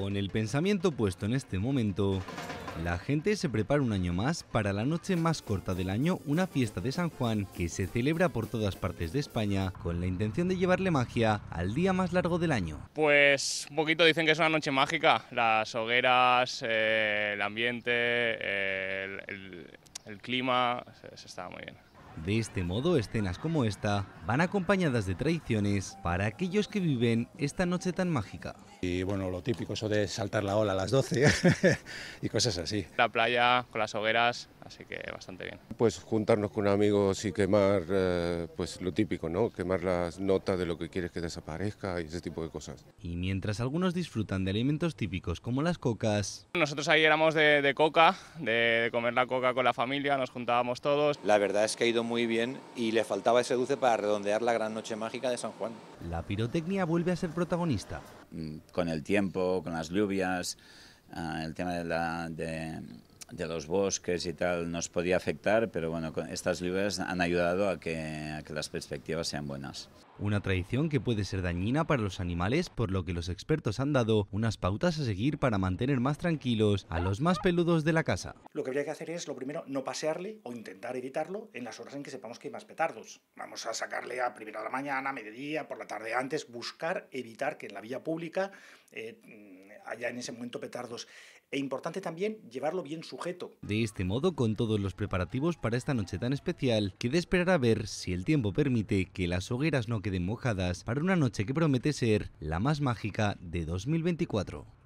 Con el pensamiento puesto en este momento, la gente se prepara un año más para la noche más corta del año, una fiesta de San Juan que se celebra por todas partes de España con la intención de llevarle magia al día más largo del año. Pues un poquito dicen que es una noche mágica, las hogueras, eh, el ambiente, el, clima, se, se está muy bien. De este modo, escenas como esta van acompañadas de traiciones para aquellos que viven esta noche tan mágica. Y bueno, lo típico, eso de saltar la ola a las 12 y cosas así. La playa con las hogueras, así que bastante bien. Pues juntarnos con amigos y quemar, eh, pues lo típico, ¿no? Quemar las notas de lo que quieres que desaparezca y ese tipo de cosas. Y mientras algunos disfrutan de alimentos típicos como las cocas... Nosotros ahí éramos de, coca, de, comer la coca con la familia, nos juntábamos todos. La verdad es que he ido muy bien y le faltaba ese dulce para redondear la gran noche mágica de San Juan. La pirotecnia vuelve a ser protagonista. Mm, con el tiempo, con las lluvias, ah, el tema de, los bosques y tal nos podía afectar, pero bueno, estas lluvias han ayudado a que las perspectivas sean buenas una tradición que puede ser dañina para los animales, por lo que los expertos han dado unas pautas a seguir para mantener más tranquilos a los más peludos de la casa. Lo que habría que hacer es, lo primero, no pasearle o intentar evitarlo en las horas en que sepamos que hay más petardos. Vamos a sacarle a primera de la mañana, ...a mediodía, por la tarde antes, buscar evitar que en la vía pública eh, haya en ese momento petardos. E importante también llevarlo bien sujeto. De este modo, con todos los preparativos para esta noche tan especial, queda esperar a ver si el tiempo permite que las hogueras no de mojadas para una noche que promete ser la más mágica de 2024.